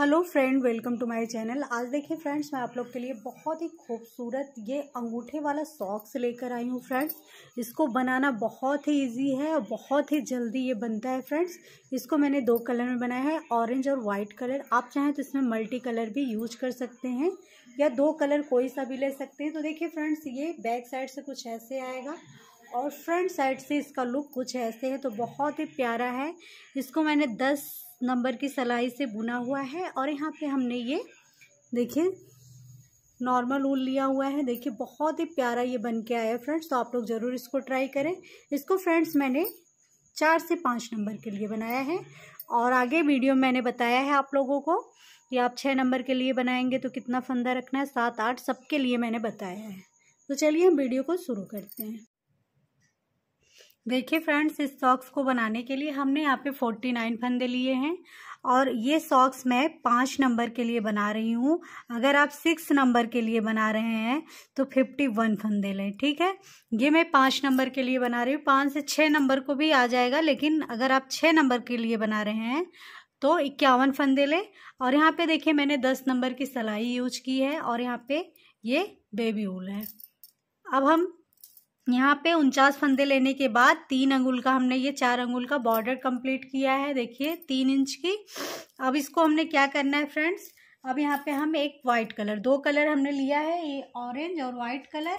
hello friend welcome to my channel आज देखिए friends मैं आप लोग के लिए बहुत ही खूबसूरत ये अंगूठे वाला सॉक्स लेकर आई हूँ फ्रेंड्स इसको बनाना बहुत ही इजी है और बहुत ही जल्दी ये बनता है फ्रेंड्स इसको मैंने दो कलर में बनाया है ऑरेंज और वाइट कलर आप चाहें तो इसमें मल्टी कलर भी यूज कर सकते हैं या दो कलर कोई सा भी ले सकते हैं तो देखिए फ्रेंड्स ये बैक साइड से कुछ ऐसे आएगा और फ्रंट साइड से इसका लुक कुछ ऐसे है तो बहुत ही प्यारा है इसको मैंने दस नंबर की सलाई से बुना हुआ है और यहाँ पे हमने ये देखिए नॉर्मल ऊल लिया हुआ है देखिए बहुत ही प्यारा ये बन के आया है फ्रेंड्स तो आप लोग ज़रूर इसको ट्राई करें इसको फ्रेंड्स मैंने चार से पाँच नंबर के लिए बनाया है और आगे वीडियो मैंने बताया है आप लोगों को कि आप छः नंबर के लिए बनाएंगे तो कितना फंदा रखना है सात आठ सबके लिए मैंने बताया है तो चलिए हम वीडियो को शुरू करते हैं देखिए फ्रेंड्स इस सॉक्स को बनाने के लिए हमने यहाँ पे फोर्टी नाइन फंदे लिए हैं और ये सॉक्स मैं पाँच नंबर के लिए बना रही हूँ अगर आप सिक्स नंबर के लिए बना रहे हैं तो फिफ्टी वन फंदे लें ठीक है ये मैं पाँच नंबर के लिए बना रही हूँ पाँच से छः नंबर को भी आ जाएगा लेकिन अगर आप छः नंबर के लिए बना रहे हैं तो इक्यावन फंदे लें और यहाँ पर देखिए मैंने दस नंबर की सलाई यूज की है और यहाँ पर ये बेबी ऊल है अब हम यहाँ पे उनचास फंदे लेने के बाद तीन अंगुल का हमने ये चार अंगुल का बॉर्डर कंप्लीट किया है देखिए तीन इंच की अब इसको हमने क्या करना है फ्रेंड्स अब यहाँ पे हम एक वाइट कलर दो कलर हमने लिया है ये ऑरेंज और वाइट कलर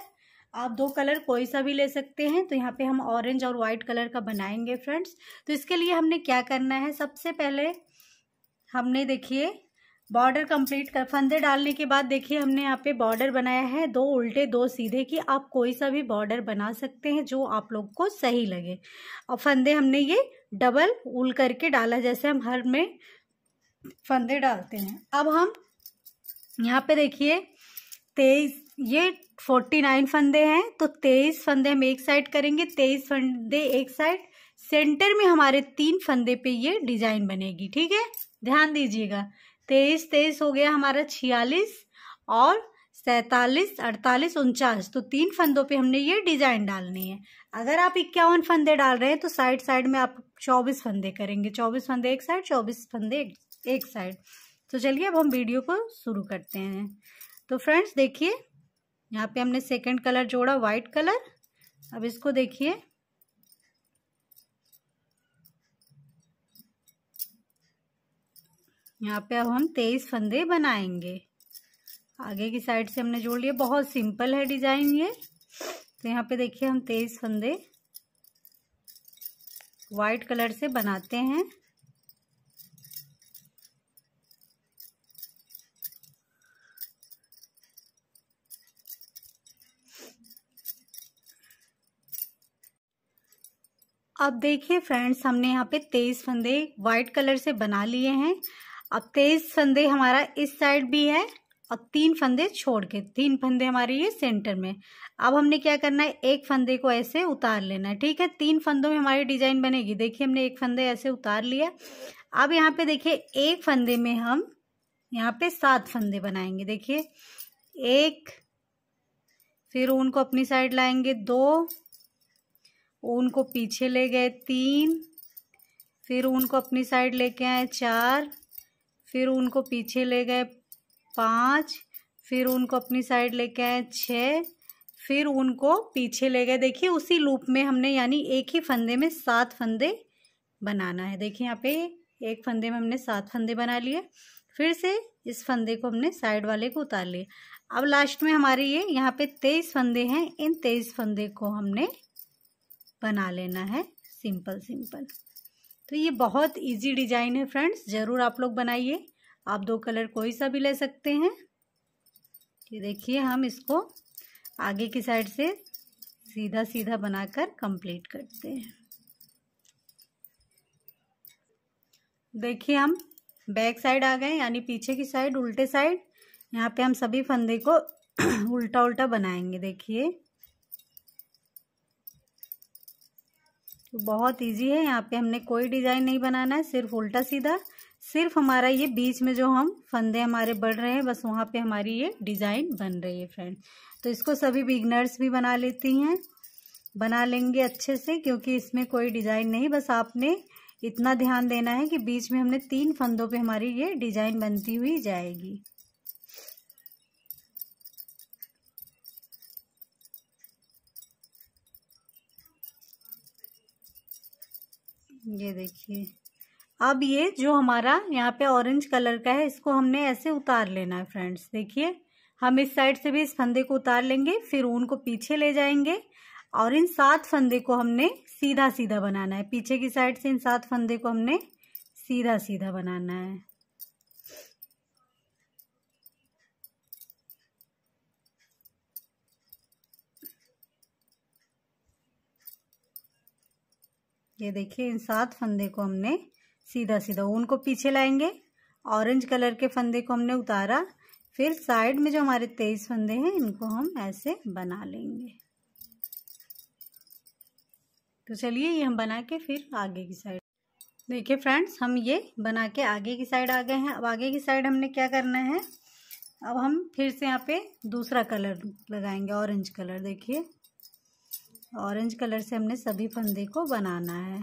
आप दो कलर कोई सा भी ले सकते हैं तो यहाँ पे हम ऑरेंज और वाइट कलर का बनाएंगे फ्रेंड्स तो इसके लिए हमने क्या करना है सबसे पहले हमने देखिए बॉर्डर कंप्लीट कर फंदे डालने के बाद देखिए हमने यहाँ पे बॉर्डर बनाया है दो उल्टे दो सीधे की आप कोई सा भी बॉर्डर बना सकते हैं जो आप लोग को सही लगे और फंदे हमने ये डबल उल करके डाला जैसे हम हर में फंदे डालते हैं अब हम यहाँ पे देखिए तेईस ये फोर्टी नाइन फंदे हैं तो तेईस फंदे हम एक साइड करेंगे तेईस फंदे एक साइड सेंटर में हमारे तीन फंदे पे ये डिजाइन बनेगी ठीक है ध्यान दीजिएगा तेईस तेईस हो गया हमारा छियालीस और सैतालीस अड़तालीस उनचास तो तीन फंदों पे हमने ये डिजाइन डालनी है अगर आप इक्यावन फंदे डाल रहे हैं तो साइड साइड में आप चौबीस फंदे करेंगे चौबीस फंदे एक साइड चौबीस फंदे एक, साइड तो चलिए अब हम वीडियो को शुरू करते हैं तो फ्रेंड्स देखिए यहाँ पे हमने सेकंड कलर जोड़ा वाइट कलर अब इसको देखिए यहाँ पे अब हम तेईस फंदे बनाएंगे आगे की साइड से हमने जोड़ लिया बहुत सिंपल है डिजाइन ये तो यहाँ पे देखिए हम तेईस फंदे वाइट कलर से बनाते हैं अब देखिए फ्रेंड्स हमने यहाँ पे तेईस फंदे वाइट कलर से बना लिए हैं अब तेईस फंदे हमारा इस साइड भी है और तीन फंदे छोड़ के तीन फंदे हमारे ये सेंटर में अब हमने क्या करना है एक फंदे को ऐसे उतार लेना है ठीक है तीन फंदों में हमारी डिजाइन बनेगी देखिए हमने एक फंदे ऐसे उतार लिया अब यहाँ पे देखिए एक फंदे में हम यहाँ पे सात फंदे बनाएंगे देखिए एक फिर ऊन को अपनी साइड लाएंगे दो ऊन को पीछे ले गए तीन फिर ऊन को अपनी साइड लेके आए चार फिर उनको पीछे ले गए पाँच फिर उनको अपनी साइड लेके आए छः फिर उनको पीछे ले गए देखिए उसी लूप में हमने यानी एक ही फंदे में सात फंदे बनाना है देखिए यहाँ पे एक फंदे में हमने सात फंदे बना लिए फिर से इस फंदे को हमने साइड वाले को उतार लिए अब लास्ट में हमारे ये यहाँ पे तेईस फंदे हैं इन तेईस फंदे को हमने बना लेना है सिंपल सिंपल तो ये बहुत इजी डिजाइन है फ्रेंड्स ज़रूर आप लोग बनाइए आप दो कलर कोई सा भी ले सकते हैं ये देखिए हम इसको आगे की साइड से सीधा सीधा बनाकर कंप्लीट करते हैं देखिए हम बैक साइड आ गए यानी पीछे की साइड उल्टे साइड यहाँ पे हम सभी फंदे को उल्टा उल्टा बनाएंगे देखिए तो बहुत इजी है यहाँ पे हमने कोई डिज़ाइन नहीं बनाना है सिर्फ उल्टा सीधा सिर्फ हमारा ये बीच में जो हम फंदे हमारे बढ़ रहे हैं बस वहाँ पे हमारी ये डिज़ाइन बन रही है फ्रेंड तो इसको सभी बिगनर्स भी बना लेती हैं बना लेंगे अच्छे से क्योंकि इसमें कोई डिज़ाइन नहीं बस आपने इतना ध्यान देना है कि बीच में हमने तीन फंदों पे हमारी ये डिज़ाइन बनती हुई जाएगी ये देखिए अब ये जो हमारा यहाँ पे ऑरेंज कलर का है इसको हमने ऐसे उतार लेना है फ्रेंड्स देखिए हम इस साइड से भी इस फंदे को उतार लेंगे फिर ऊन को पीछे ले जाएंगे और इन सात फंदे को हमने सीधा सीधा बनाना है पीछे की साइड से इन सात फंदे को हमने सीधा सीधा बनाना है ये देखिए इन सात फंदे को हमने सीधा सीधा ऊन को पीछे लाएंगे ऑरेंज कलर के फंदे को हमने उतारा फिर साइड में जो हमारे तेईस फंदे हैं इनको हम ऐसे बना लेंगे तो चलिए ये हम बना के फिर आगे की साइड देखिए फ्रेंड्स हम ये बना के आगे की साइड आ गए हैं अब आगे की साइड हमने क्या करना है अब हम फिर से यहाँ पे दूसरा कलर लगाएंगे ऑरेंज कलर देखिए ऑरेंज कलर से हमने सभी फंदे को बनाना है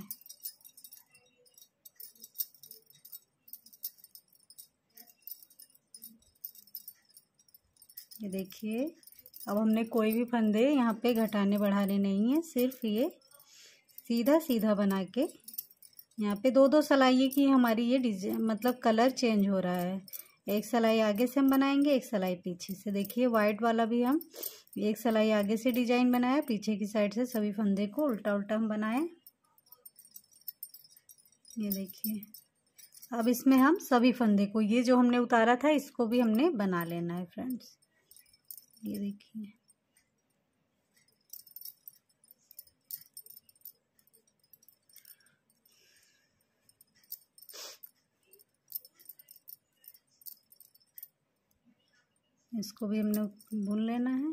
ये देखिए अब हमने कोई भी फंदे यहाँ पे घटाने बढ़ाने नहीं है सिर्फ ये सीधा सीधा बना के यहाँ पे दो दो सलाइए की हमारी ये डिजाइन मतलब कलर चेंज हो रहा है एक सलाई आगे से हम बनाएंगे एक सलाई पीछे से देखिए वाइट वाला भी हम एक सलाई आगे से डिजाइन बनाया पीछे की साइड से सभी फंदे को उल्टा उल्टा हम बनाए ये देखिए अब इसमें हम सभी फंदे को ये जो हमने उतारा था इसको भी हमने बना लेना है फ्रेंड्स ये देखिए इसको भी हमने भून लेना है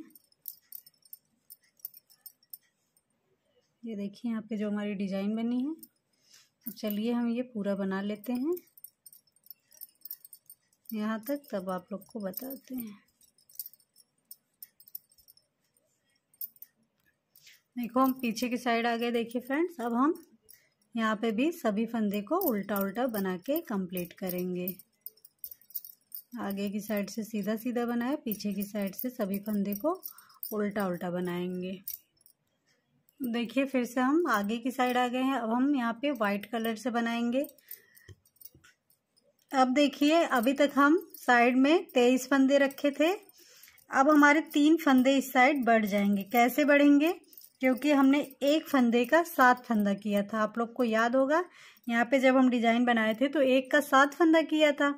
ये देखिए यहाँ पे जो हमारी डिज़ाइन बनी है अब चलिए हम ये पूरा बना लेते हैं यहाँ तक तब आप लोग को बताते हैं देखो हम पीछे की साइड आ गए देखिए फ्रेंड्स अब हम यहाँ पे भी सभी फंदे को उल्टा उल्टा बना के कंप्लीट करेंगे आगे की साइड से सीधा सीधा बनाया पीछे की साइड से सभी फंदे को उल्टा उल्टा बनाएंगे देखिए फिर से हम आगे की साइड आ गए हैं अब हम यहाँ पे वाइट कलर से बनाएंगे अब देखिए अभी तक हम साइड में तेईस फंदे रखे थे अब हमारे तीन फंदे इस साइड बढ़ जाएंगे कैसे बढ़ेंगे क्योंकि हमने एक फंदे का सात फंदा किया था आप लोग को याद होगा यहाँ पे जब हम डिजाइन बनाए थे तो एक का सात फंदा किया था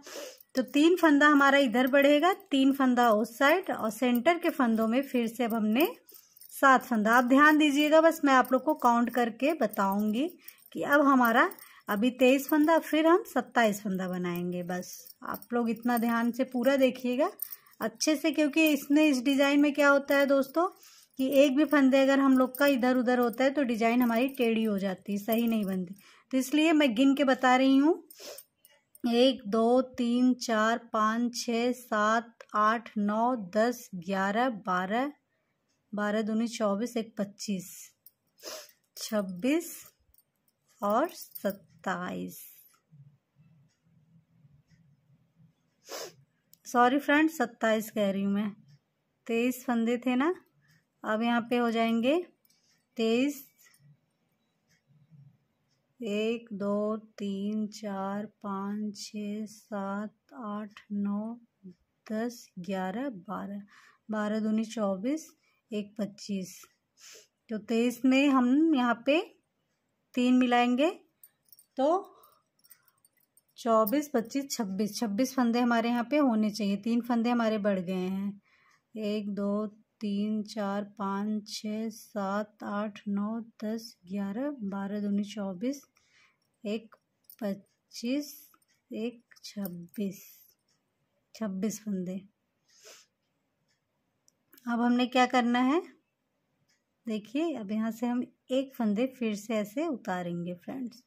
तो तीन फंदा हमारा इधर बढ़ेगा तीन फंदा उस साइड और सेंटर के फंदों में फिर से अब हमने सात फंदा आप ध्यान दीजिएगा बस मैं आप लोग को काउंट करके बताऊंगी कि अब हमारा अभी तेईस फंदा फिर हम सत्ताईस फंदा बनाएंगे बस आप लोग इतना ध्यान से पूरा देखिएगा अच्छे से क्योंकि इसमें इस डिज़ाइन में क्या होता है दोस्तों कि एक भी फंदे अगर हम लोग का इधर उधर होता है तो डिज़ाइन हमारी टेढ़ी हो जाती है सही नहीं बनती तो इसलिए मैं गिन के बता रही हूँ एक दो तीन चार पाँच छः सात आठ नौ दस ग्यारह बारह बारह दूनी चौबीस एक पच्चीस छब्बीस और सत्ताईस सॉरी फ्रेंड सत्ताईस कह रही हूँ मैं तेईस फंदे थे ना अब यहाँ पे हो जाएंगे तेईस एक दो तीन चार पाँच छः सात आठ नौ दस ग्यारह बारह बारह दूनी चौबीस एक पच्चीस तो तेईस में हम यहाँ पे तीन मिलाएंगे तो चौबीस पच्चीस छब्बीस छब्बीस फंदे हमारे यहाँ पे होने चाहिए तीन फंदे हमारे बढ़ गए हैं एक दो तीन चार पाँच छः सात आठ नौ दस ग्यारह बारह दूनी चौबीस एक पच्चीस एक छब्बीस छब्बीस फंदे अब हमने क्या करना है देखिए अब यहाँ से हम एक फंदे फिर से ऐसे उतारेंगे फ्रेंड्स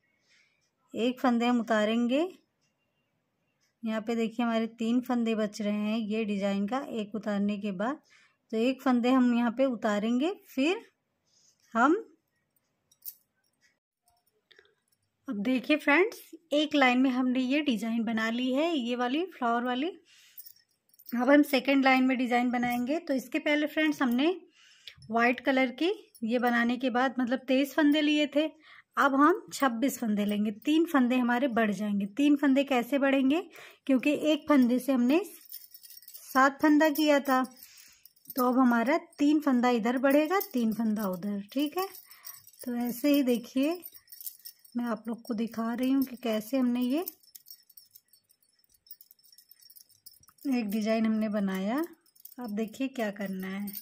एक फंदे हम उतारेंगे यहाँ पे देखिए हमारे तीन फंदे बच रहे हैं ये डिज़ाइन का एक उतारने के बाद तो एक फंदे हम यहाँ पे उतारेंगे फिर हम अब देखिए फ्रेंड्स एक लाइन में हमने ये डिज़ाइन बना ली है ये वाली फ्लावर वाली अब हम सेकंड लाइन में डिज़ाइन बनाएंगे तो इसके पहले फ्रेंड्स हमने व्हाइट कलर की ये बनाने के बाद मतलब तेईस फंदे लिए थे अब हम छब्बीस फंदे लेंगे तीन फंदे हमारे बढ़ जाएंगे तीन फंदे कैसे बढ़ेंगे क्योंकि एक फंदे से हमने सात फंदा किया था तो अब हमारा तीन फंदा इधर बढ़ेगा तीन फंदा उधर ठीक है तो ऐसे ही देखिए मैं आप लोग को दिखा रही हूँ कि कैसे हमने ये एक डिजाइन हमने बनाया अब देखिए क्या करना है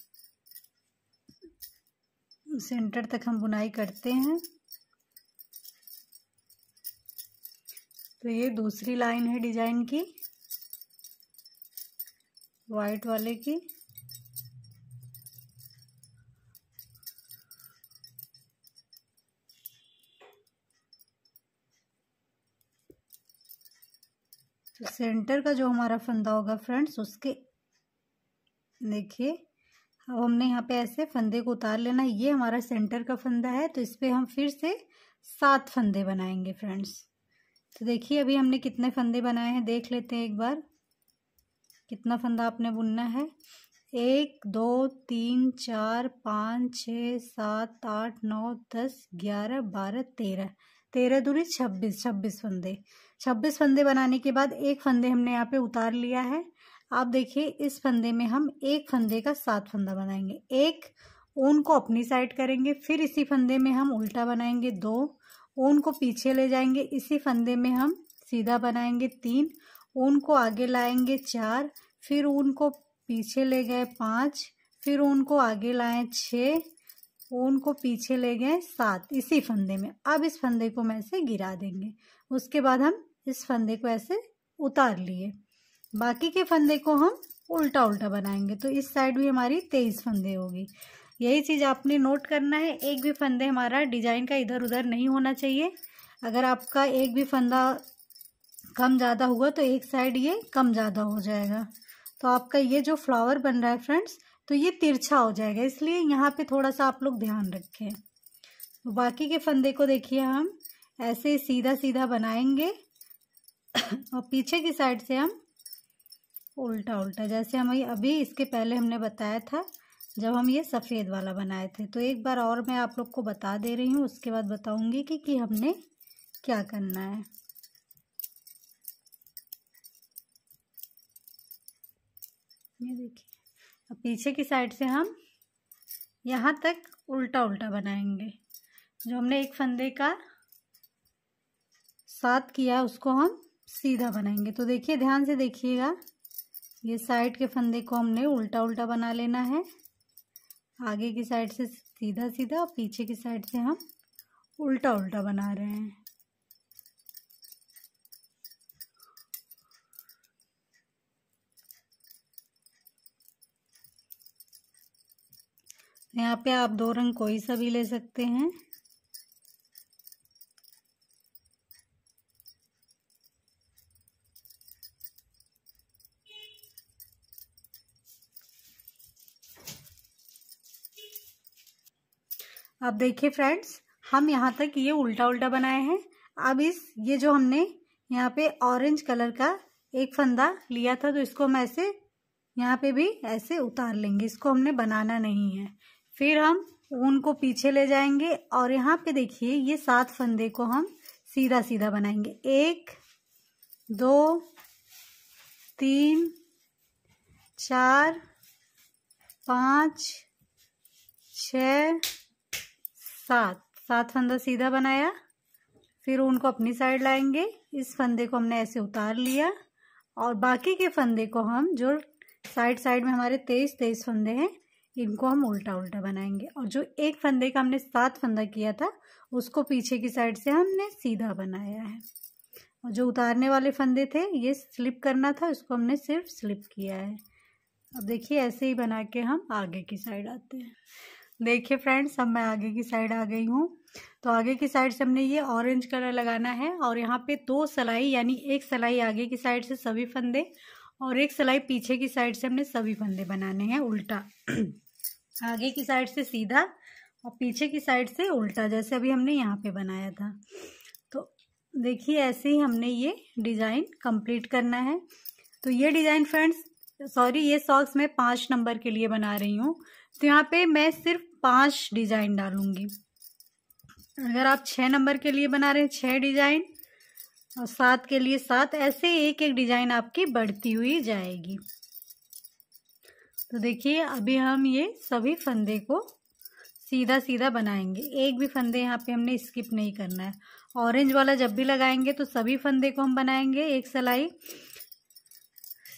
सेंटर तक हम बुनाई करते हैं तो ये दूसरी लाइन है डिजाइन की वाइट वाले की सेंटर का जो हमारा फंदा होगा फ्रेंड्स उसके देखिए अब हमने यहाँ पे ऐसे फंदे को उतार लेना ये हमारा सेंटर का फंदा है तो इस पर हम फिर से सात फंदे बनाएंगे फ्रेंड्स तो देखिए अभी हमने कितने फंदे बनाए हैं देख लेते हैं एक बार कितना फंदा आपने बुनना है एक दो तीन चार पाँच छ सात आठ नौ दस ग्यारह बारह तेरह तेरह दूरी छब्बीस छब्बीस फंदे छब्बीस फंदे बनाने के बाद एक फंदे हमने यहाँ पे उतार लिया है आप देखिए इस फंदे में हम एक फंदे का सात फंदा बनाएंगे एक ऊन को अपनी साइड करेंगे फिर इसी फंदे में हम उल्टा बनाएंगे दो ऊन को पीछे ले जाएंगे इसी फंदे में हम सीधा बनाएंगे तीन ऊन को आगे लाएंगे चार फिर ऊन को पीछे ले गए पाँच फिर ऊन को आगे लाएँ छः ऊन को पीछे ले गए सात इसी फंदे में अब इस फंदे को मैं से गिरा देंगे उसके बाद हम इस फंदे को ऐसे उतार लिए बाकी के फंदे को हम उल्टा उल्टा बनाएंगे तो इस साइड भी हमारी तेईस फंदे होगी यही चीज़ आपने नोट करना है एक भी फंदे हमारा डिजाइन का इधर उधर नहीं होना चाहिए अगर आपका एक भी फंदा कम ज़्यादा हुआ तो एक साइड ये कम ज़्यादा हो जाएगा तो आपका ये जो फ्लावर बन रहा है फ्रेंड्स तो ये तिरछा हो जाएगा इसलिए यहाँ पे थोड़ा सा आप लोग ध्यान रखें बाकी के फंदे को देखिए हम ऐसे सीधा सीधा बनाएंगे और पीछे की साइड से हम उल्टा उल्टा जैसे हम अभी इसके पहले हमने बताया था जब हम ये सफ़ेद वाला बनाए थे तो एक बार और मैं आप लोग को बता दे रही हूँ उसके बाद बताऊँगी कि, कि हमने क्या करना है ये देखिए पीछे की साइड से हम यहाँ तक उल्टा उल्टा बनाएंगे जो हमने एक फंदे का साथ किया उसको हम सीधा बनाएंगे तो देखिए ध्यान से देखिएगा ये साइड के फंदे को हमने उल्टा उल्टा बना लेना है आगे की साइड से सीधा सीधा और पीछे की साइड से हम उल्टा उल्टा बना रहे हैं यहाँ पे आप दो रंग कोई सा भी ले सकते हैं अब देखिए फ्रेंड्स हम यहाँ तक ये उल्टा उल्टा बनाए हैं अब इस ये जो हमने यहाँ पे ऑरेंज कलर का एक फंदा लिया था तो इसको हम ऐसे यहाँ पे भी ऐसे उतार लेंगे इसको हमने बनाना नहीं है फिर हम ऊन को पीछे ले जाएंगे और यहाँ पे देखिए ये सात फंदे को हम सीधा सीधा बनाएंगे एक दो तीन चार पाँच छ सात सात फंदा सीधा बनाया फिर उनको अपनी साइड लाएंगे इस फंदे को हमने ऐसे उतार लिया और बाकी के फंदे को हम जो साइड साइड में हमारे तेईस तेईस फंदे हैं इनको हम उल्टा उल्टा बनाएंगे और जो एक फंदे का हमने सात फंदा किया था उसको पीछे की साइड से हमने सीधा बनाया है और जो उतारने वाले फंदे थे ये स्लिप करना था इसको हमने सिर्फ स्लिप किया है अब देखिए ऐसे ही बना के हम आगे की साइड आते हैं देखिए फ्रेंड्स अब मैं आगे की साइड आ गई हूँ तो आगे की साइड से हमने ये ऑरेंज कलर लगाना है और यहाँ पे दो सलाई यानी एक सलाई आगे की साइड से सभी फंदे और एक सलाई पीछे की साइड से हमने सभी फंदे बनाने हैं उल्टा आगे की साइड से सीधा और पीछे की साइड से उल्टा जैसे अभी हमने यहाँ पे बनाया था तो देखिए ऐसे ही हमने ये डिज़ाइन कंप्लीट करना है तो ये डिज़ाइन फ्रेंड्स सॉरी ये सॉक्स मैं पाँच नंबर के लिए बना रही हूँ तो यहाँ पे मैं सिर्फ पांच डिज़ाइन डालूंगी अगर आप छह नंबर के लिए बना रहे हैं छह डिज़ाइन और सात के लिए सात ऐसे एक एक डिज़ाइन आपकी बढ़ती हुई जाएगी तो देखिए अभी हम ये सभी फंदे को सीधा सीधा बनाएंगे एक भी फंदे यहाँ पे हमने स्किप नहीं करना है ऑरेंज वाला जब भी लगाएंगे तो सभी फंदे को हम बनाएंगे एक सलाई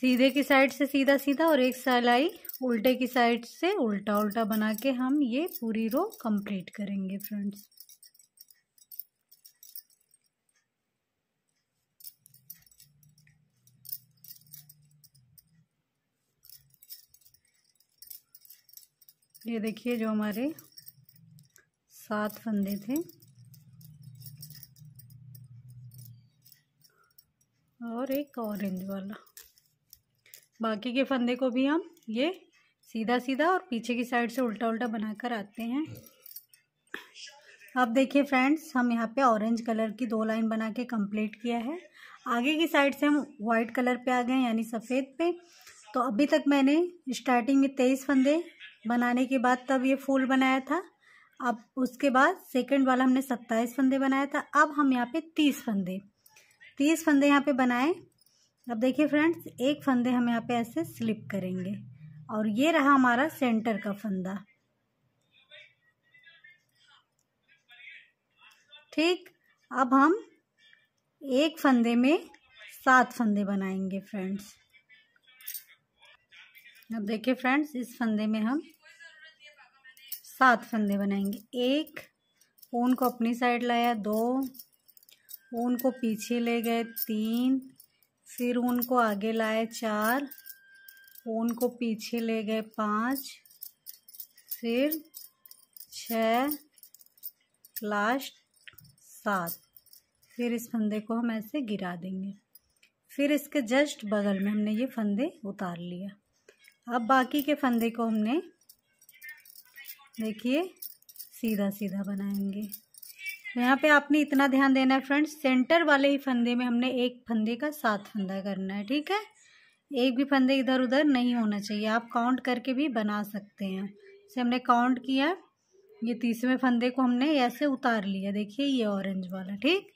सीधे की साइड से सीधा सीधा और एक सलाई उल्टे की साइड से उल्टा उल्टा बना के हम ये पूरी रो कंप्लीट करेंगे फ्रेंड्स ये देखिए जो हमारे सात फंदे थे और एक ऑरेंज वाला बाकी के फंदे को भी हम ये सीधा सीधा और पीछे की साइड से उल्टा उल्टा बनाकर आते हैं अब देखिए फ्रेंड्स हम यहाँ पे ऑरेंज कलर की दो लाइन बना के कम्प्लीट किया है आगे की साइड से हम वाइट कलर पे आ गए हैं यानी सफ़ेद पे तो अभी तक मैंने स्टार्टिंग में तेईस फंदे बनाने के बाद तब ये फूल बनाया था अब उसके बाद सेकंड वाला हमने सत्ताईस फंदे बनाया था अब हम यहाँ पे तीस फंदे तीस फंदे यहाँ पे बनाए अब देखिए फ्रेंड्स एक फंदे हम यहाँ पे ऐसे स्लिप करेंगे और ये रहा हमारा सेंटर का फंदा ठीक अब हम एक फंदे में सात फंदे बनाएंगे फ्रेंड्स अब देखिए फ्रेंड्स इस फंदे में हम सात फंदे बनाएंगे एक ऊन को अपनी साइड लाया दो ऊन को पीछे ले गए तीन फिर ऊन को आगे लाए चार फोन को पीछे ले गए पाँच फिर छः लास्ट सात फिर इस फंदे को हम ऐसे गिरा देंगे फिर इसके जस्ट बगल में हमने ये फंदे उतार लिया अब बाकी के फंदे को हमने देखिए सीधा सीधा बनाएंगे तो यहाँ पे आपने इतना ध्यान देना है फ्रेंड्स सेंटर वाले ही फंदे में हमने एक फंदे का सात फंदा करना है ठीक है एक भी फंदे इधर उधर नहीं होना चाहिए आप काउंट करके भी बना सकते हैं जैसे हमने काउंट किया ये तीसरे फंदे को हमने ऐसे उतार लिया देखिए ये ऑरेंज वाला ठीक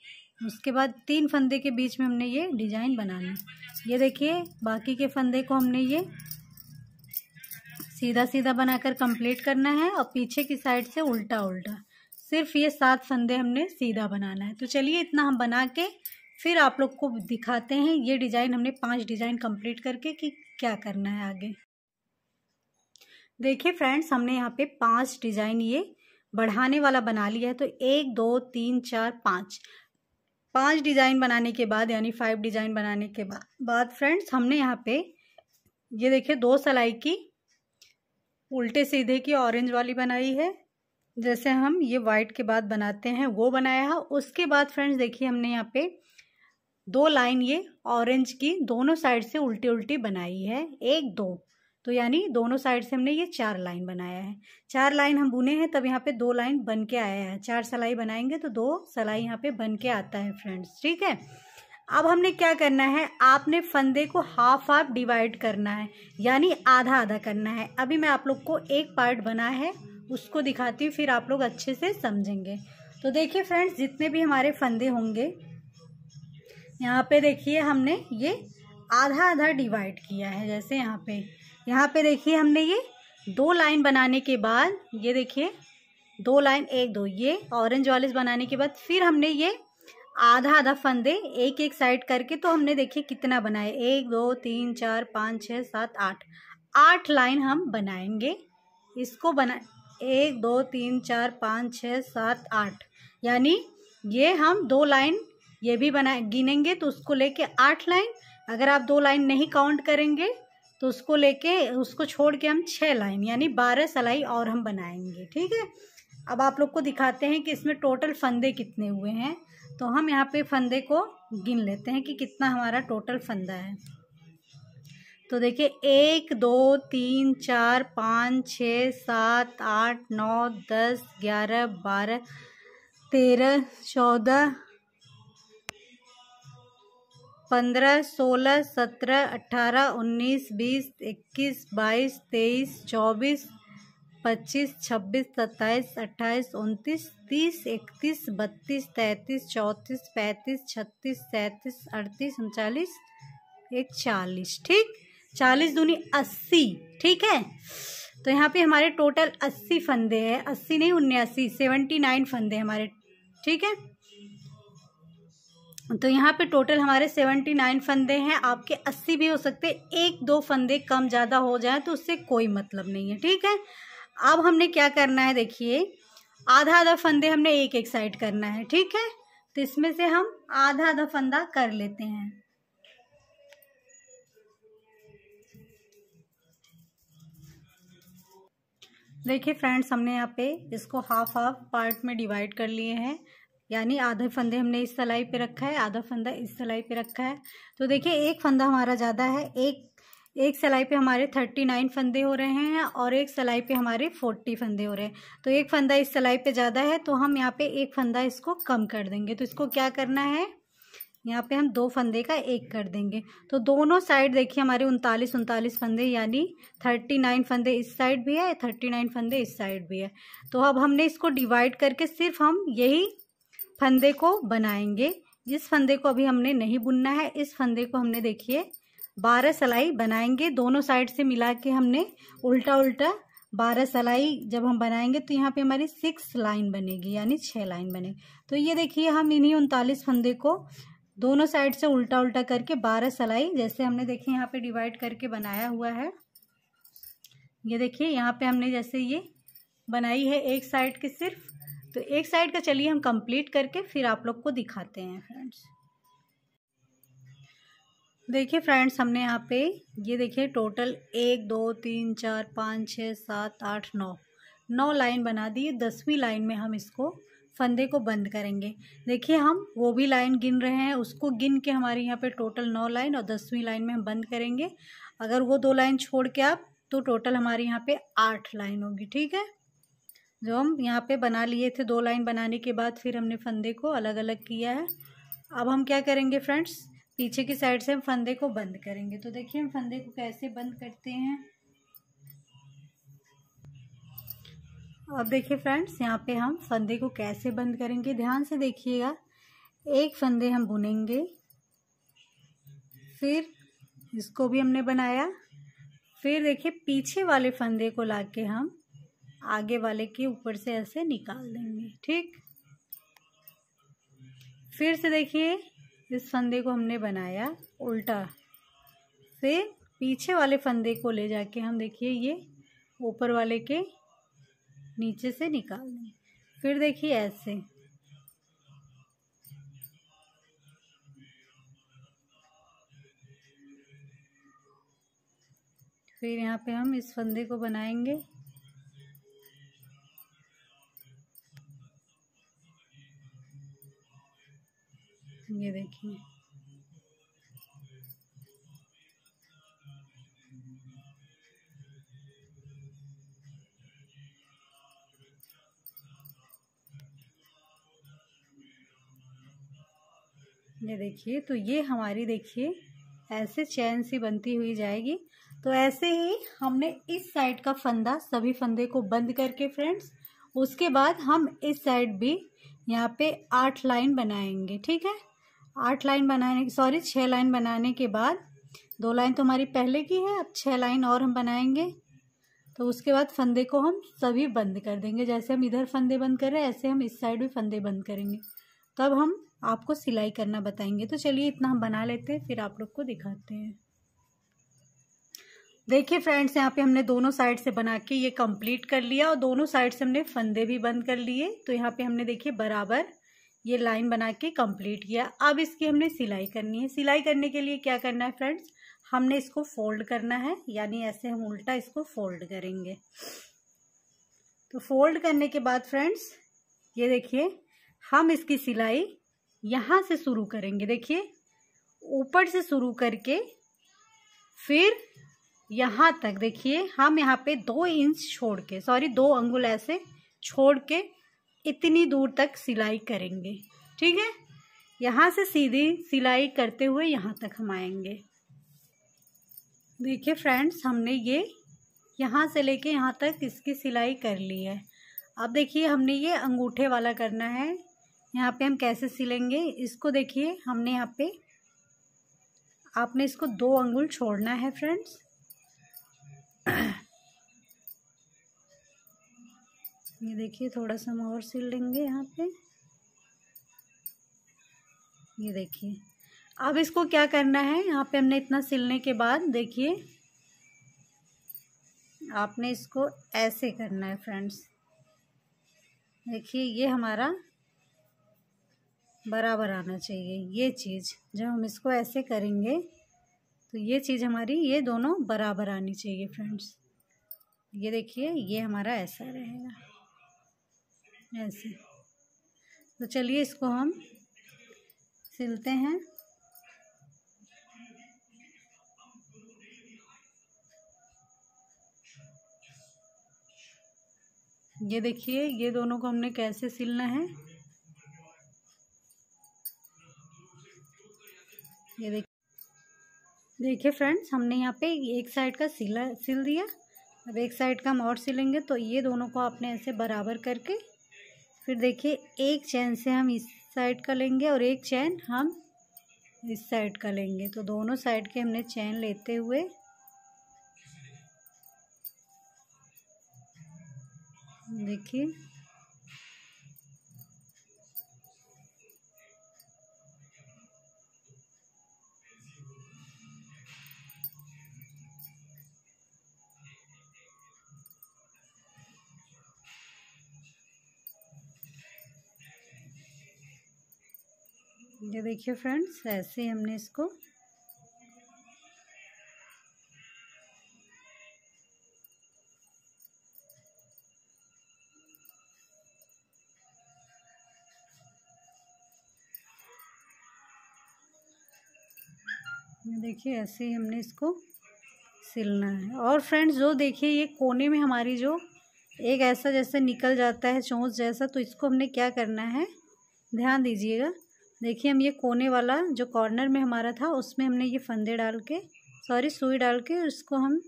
उसके बाद तीन फंदे के बीच में हमने ये डिजाइन बनानी ये देखिए बाकी के फंदे को हमने ये सीधा सीधा बनाकर कंप्लीट करना है और पीछे की साइड से उल्टा उल्टा सिर्फ ये सात फंदे हमने सीधा बनाना है तो चलिए इतना हम बना के फिर आप लोग को दिखाते हैं ये डिज़ाइन हमने पांच डिज़ाइन कंप्लीट करके कि क्या करना है आगे देखिए फ्रेंड्स हमने यहाँ पे पांच डिज़ाइन ये बढ़ाने वाला बना लिया है तो एक दो तीन चार पाँच पांच डिज़ाइन बनाने के बाद यानी फाइव डिज़ाइन बनाने के बाद बाद फ्रेंड्स हमने यहाँ पे ये देखिए दो सलाई की उल्टे सीधे की ऑरेंज वाली बनाई है जैसे हम ये वाइट के बाद बनाते हैं वो बनाया है उसके बाद फ्रेंड्स देखिए हमने यहाँ पे दो लाइन ये ऑरेंज की दोनों साइड से उल्टी उल्टी बनाई है एक दो तो यानी दोनों साइड से हमने ये चार लाइन बनाया है चार लाइन हम बुने हैं तब यहाँ पे दो लाइन बन के आया है चार सलाई बनाएंगे तो दो सलाई यहाँ पे बन के आता है फ्रेंड्स ठीक है अब हमने क्या करना है आपने फंदे को हाफ हाफ डिवाइड करना है यानी आधा आधा करना है अभी मैं आप लोग को एक पार्ट बना है उसको दिखाती हूँ फिर आप लोग अच्छे से समझेंगे तो देखिए फ्रेंड्स जितने भी हमारे फंदे होंगे यहाँ पे देखिए हमने ये आधा आधा डिवाइड किया है जैसे यहाँ पे यहाँ पे देखिए हमने ये दो लाइन बनाने के बाद ये देखिए दो लाइन एक दो ये ऑरेंज वाले बनाने के बाद फिर हमने ये आधा आधा फंदे एक एक साइड करके तो हमने देखिए कितना बनाए एक दो तीन चार पाँच छः सात आठ आठ लाइन हम बनाएंगे इसको बना एक दो तीन चार पाँच छः सात आठ यानी ये हम दो लाइन ये भी बना गिनेंगे तो उसको लेके आठ लाइन अगर आप दो लाइन नहीं काउंट करेंगे तो उसको लेके उसको छोड़ के हम छः लाइन यानी बारह सलाई और हम बनाएंगे ठीक है अब आप लोग को दिखाते हैं कि इसमें टोटल फंदे कितने हुए हैं तो हम यहाँ पे फंदे को गिन लेते हैं कि कितना हमारा टोटल फंदा है तो देखिए एक दो तीन चार पाँच छ सात आठ नौ दस ग्यारह बारह तेरह चौदह पंद्रह सोलह सत्रह अट्ठारह उन्नीस बीस इक्कीस बाईस तेईस चौबीस पच्चीस छब्बीस सत्ताईस अट्ठाईस उनतीस तीस इकतीस बत्तीस तैंतीस चौंतीस पैंतीस छत्तीस सैंतीस अड़तीस उनचालीस एक चालीस ठीक चालीस दूनी अस्सी ठीक है तो यहाँ पे हमारे टोटल अस्सी फंदे हैं अस्सी नहीं उन्यासी सेवेंटी नाइन फंदे हमारे ठीक है तो यहाँ पे टोटल हमारे सेवेंटी नाइन फंदे हैं आपके अस्सी भी हो सकते हैं एक दो फंदे कम ज़्यादा हो जाए तो उससे कोई मतलब नहीं है ठीक है अब हमने क्या करना है देखिए आधा आधा फंदे हमने एक एक साइड करना है ठीक है तो इसमें से हम आधा आधा फंदा कर लेते हैं देखिए फ्रेंड्स हमने यहाँ पे इसको हाफ हाफ पार्ट में डिवाइड कर लिए हैं यानी आधे फंदे हमने इस सलाई पे रखा है आधा फंदा इस सलाई पे रखा है तो देखिए एक फंदा हमारा ज़्यादा है एक एक सलाई पे हमारे थर्टी नाइन फंदे हो रहे हैं और एक सलाई पे हमारे फोर्टी फंदे हो रहे हैं तो एक फंदा इस सलाई पे ज़्यादा है तो हम यहाँ पे एक फंदा इसको कम कर देंगे तो इसको क्या करना है यहाँ पे हम दो फंदे का एक कर देंगे तो दोनों साइड देखिए हमारे उनतालीस उनतालीस फंदे यानी थर्टी नाइन फंदे इस साइड भी है थर्टी नाइन फंदे इस साइड भी है तो अब हमने इसको डिवाइड करके सिर्फ हम यही फंदे को बनाएंगे जिस फंदे को अभी हमने नहीं बुनना है इस फंदे को हमने देखिए बारह सलाई बनाएंगे दोनों साइड से मिला के हमने उल्टा उल्टा बारह सलाई जब हम बनाएंगे तो यहाँ पे हमारी सिक्स लाइन बनेगी यानी छः लाइन बनेगी तो ये देखिए हम इन्हीं उनतालीस फंदे को दोनों साइड से उल्टा उल्टा करके बारह सलाई जैसे हमने देखिए यहाँ पे डिवाइड करके बनाया हुआ है ये देखिए यहाँ पे हमने जैसे ये बनाई है एक साइड के सिर्फ तो एक साइड का चलिए हम कंप्लीट करके फिर आप लोग को दिखाते हैं फ्रेंड्स देखिए फ्रेंड्स हमने यहाँ पे ये देखिए टोटल एक दो तीन चार पाँच छः सात आठ नौ नौ लाइन बना दी दसवीं लाइन में हम इसको फंदे को बंद करेंगे देखिए हम वो भी लाइन गिन रहे हैं उसको गिन के हमारे यहाँ पे टोटल नौ लाइन और दसवीं लाइन में हम बंद करेंगे अगर वो दो लाइन छोड़ के आप तो टोटल हमारे यहाँ पे आठ लाइन होगी ठीक है जो हम यहाँ पे बना लिए थे दो लाइन बनाने के बाद फिर हमने फंदे को अलग अलग किया है अब हम क्या करेंगे फ्रेंड्स पीछे की साइड से हम फंदे को बंद करेंगे तो देखिए हम फंदे को कैसे बंद करते हैं अब देखिए फ्रेंड्स यहाँ पे हम फंदे को कैसे बंद करेंगे ध्यान से देखिएगा एक फंदे हम बुनेंगे फिर इसको भी हमने बनाया फिर देखिए पीछे वाले फंदे को लाके हम आगे वाले के ऊपर से ऐसे निकाल देंगे ठीक फिर से देखिए इस फंदे को हमने बनाया उल्टा फिर पीछे वाले फंदे को ले जाके हम देखिए ये ऊपर वाले के नीचे से निकाल दें फिर देखिए ऐसे फिर यहाँ पे हम इस फंदे को बनाएंगे ये देखिए ये देखिए तो ये हमारी देखिए ऐसे चैन सी बनती हुई जाएगी तो ऐसे ही हमने इस साइड का फंदा सभी फंदे को बंद करके फ्रेंड्स उसके बाद हम इस साइड भी यहाँ पे आठ लाइन बनाएंगे ठीक है आठ लाइन बनाने सॉरी छः लाइन बनाने के बाद दो लाइन तो हमारी पहले की है अब छः लाइन और हम बनाएंगे तो उसके बाद फंदे को हम सभी बंद कर देंगे जैसे हम इधर फंदे बंद कर रहे हैं ऐसे हम इस साइड भी फंदे बंद करेंगे तब हम आपको सिलाई करना बताएंगे तो चलिए इतना हम बना लेते हैं फिर आप लोग को दिखाते हैं देखिए फ्रेंड्स यहाँ पे हमने दोनों साइड से बना के ये कंप्लीट कर लिया और दोनों साइड से हमने फंदे भी बंद कर लिए तो यहाँ पे हमने देखिए बराबर ये लाइन बना के कंप्लीट किया अब इसकी हमने सिलाई करनी है सिलाई करने के लिए क्या करना है फ्रेंड्स हमने इसको फोल्ड करना है यानी ऐसे हम उल्टा इसको फोल्ड करेंगे तो फोल्ड करने के बाद फ्रेंड्स ये देखिए हम इसकी सिलाई यहाँ से शुरू करेंगे देखिए ऊपर से शुरू करके फिर यहाँ तक देखिए हम यहाँ पे दो इंच छोड़ के सॉरी दो अंगुल ऐसे छोड़ के इतनी दूर तक सिलाई करेंगे ठीक है यहाँ से सीधी सिलाई करते हुए यहाँ तक हम आएंगे देखिए फ्रेंड्स हमने ये यहाँ से लेके यहाँ तक इसकी सिलाई कर ली है अब देखिए हमने ये अंगूठे वाला करना है यहाँ पे हम कैसे सिलेंगे इसको देखिए हमने यहाँ पे आपने इसको दो अंगुल छोड़ना है फ्रेंड्स ये देखिए थोड़ा सा हम और सिल लेंगे यहाँ पे ये देखिए अब इसको क्या करना है यहाँ पे हमने इतना सिलने के बाद देखिए आपने इसको ऐसे करना है फ्रेंड्स देखिए ये हमारा बराबर आना चाहिए ये चीज़ जब हम इसको ऐसे करेंगे तो ये चीज़ हमारी ये दोनों बराबर आनी चाहिए फ्रेंड्स ये देखिए ये हमारा ऐसा रहेगा ऐसे तो चलिए इसको हम सिलते हैं ये देखिए ये दोनों को हमने कैसे सिलना है ये देखिए देखिए फ्रेंड्स हमने यहाँ पे एक साइड का सिला सिल दिया अब एक साइड का हम और सिलेंगे तो ये दोनों को आपने ऐसे बराबर करके फिर देखिए एक चैन से हम इस साइड का लेंगे और एक चैन हम इस साइड का लेंगे तो दोनों साइड के हमने चैन लेते हुए देखिए देखिए फ्रेंड्स ऐसे हमने इसको देखिए ऐसे ही हमने इसको सिलना है और फ्रेंड्स जो देखिए ये कोने में हमारी जो एक ऐसा जैसे निकल जाता है चोंच जैसा तो इसको हमने क्या करना है ध्यान दीजिएगा देखिए हम ये कोने वाला जो कॉर्नर में हमारा था उसमें हमने ये फंदे डाल के सॉरी सुई डाल के उसको हम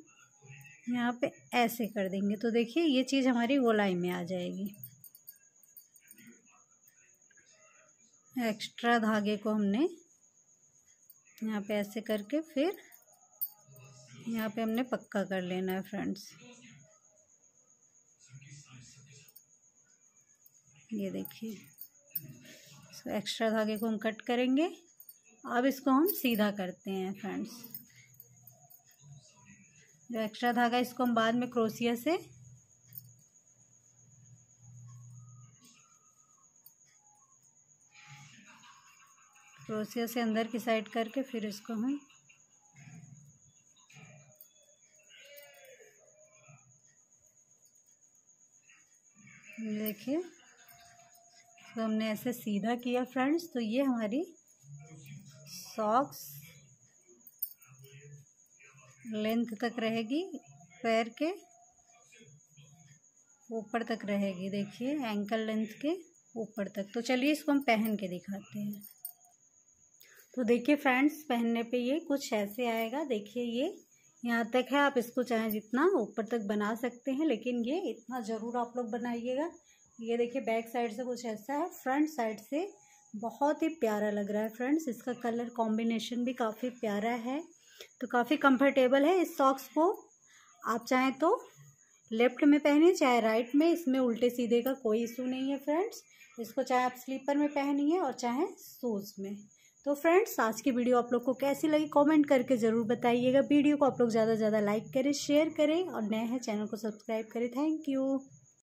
यहाँ पे ऐसे कर देंगे तो देखिए ये चीज़ हमारी गोलाई में आ जाएगी एक्स्ट्रा धागे को हमने यहाँ पे ऐसे करके फिर यहाँ पे हमने पक्का कर लेना है फ्रेंड्स ये देखिए एक्स्ट्रा धागे को हम कट करेंगे अब इसको हम सीधा करते हैं फ्रेंड्स जो एक्स्ट्रा धागा इसको हम बाद में क्रोसिया से क्रोसिया से अंदर की साइड करके फिर इसको हम देखिए तो हमने ऐसे सीधा किया फ्रेंड्स तो ये हमारी सॉक्स लेंथ तक रहेगी पैर के ऊपर तक रहेगी देखिए एंकल लेंथ के ऊपर तक तो चलिए इसको हम पहन के दिखाते हैं तो देखिए फ्रेंड्स पहनने पे ये कुछ ऐसे आएगा देखिए ये यहाँ तक है आप इसको चाहे जितना ऊपर तक बना सकते हैं लेकिन ये इतना ज़रूर आप लोग बनाइएगा ये देखिए बैक साइड से कुछ ऐसा है फ्रंट साइड से बहुत ही प्यारा लग रहा है फ्रेंड्स इसका कलर कॉम्बिनेशन भी काफ़ी प्यारा है तो काफ़ी कंफर्टेबल है इस सॉक्स को आप चाहें तो लेफ्ट में पहने चाहे राइट में इसमें उल्टे सीधे का कोई इशू नहीं है फ्रेंड्स इसको चाहे आप स्लीपर में पहनिए और चाहे शूज़ में तो फ्रेंड्स आज की वीडियो आप लोग को कैसी लगी कमेंट करके ज़रूर बताइएगा वीडियो को आप लोग ज़्यादा से ज़्यादा लाइक करें शेयर करें और नए हैं चैनल को सब्सक्राइब करें थैंक यू